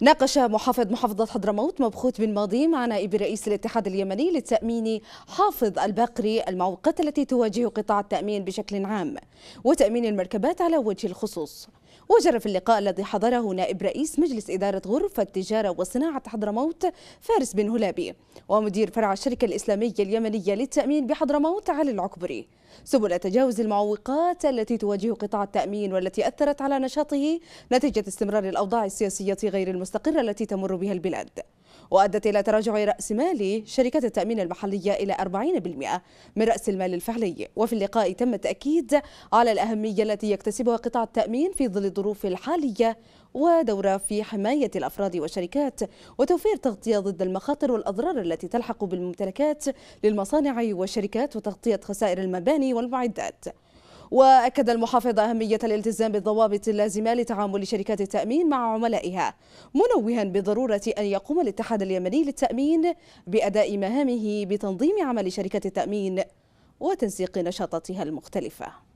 ناقش محافظ محافظة حضرموت مبخوت بن ماضي مع نائب رئيس الاتحاد اليمني للتأمين حافظ البقري المعوقات التي تواجه قطاع التأمين بشكل عام وتأمين المركبات على وجه الخصوص وجرى في اللقاء الذي حضره نائب رئيس مجلس إدارة غرفة التجارة وصناعة حضرموت فارس بن هلابي ومدير فرع الشركة الإسلامية اليمنية للتأمين بحضرموت علي العكبري سبل تجاوز المعوقات التي تواجه قطاع التأمين والتي أثرت على نشاطه نتيجة استمرار الأوضاع السياسية غير المستقبل المستقرة التي تمر بها البلاد وأدت إلى تراجع رأس مال شركة التأمين المحلية إلى 40% من رأس المال الفعلي وفي اللقاء تم التأكيد على الأهمية التي يكتسبها قطاع التأمين في ظل الظروف الحالية ودوره في حماية الأفراد والشركات وتوفير تغطية ضد المخاطر والأضرار التي تلحق بالممتلكات للمصانع والشركات وتغطية خسائر المباني والمعدات وأكد المحافظ أهمية الالتزام بالضوابط اللازمة لتعامل شركات التأمين مع عملائها منوها بضرورة أن يقوم الاتحاد اليمني للتأمين بأداء مهامه بتنظيم عمل شركات التأمين وتنسيق نشاطاتها المختلفة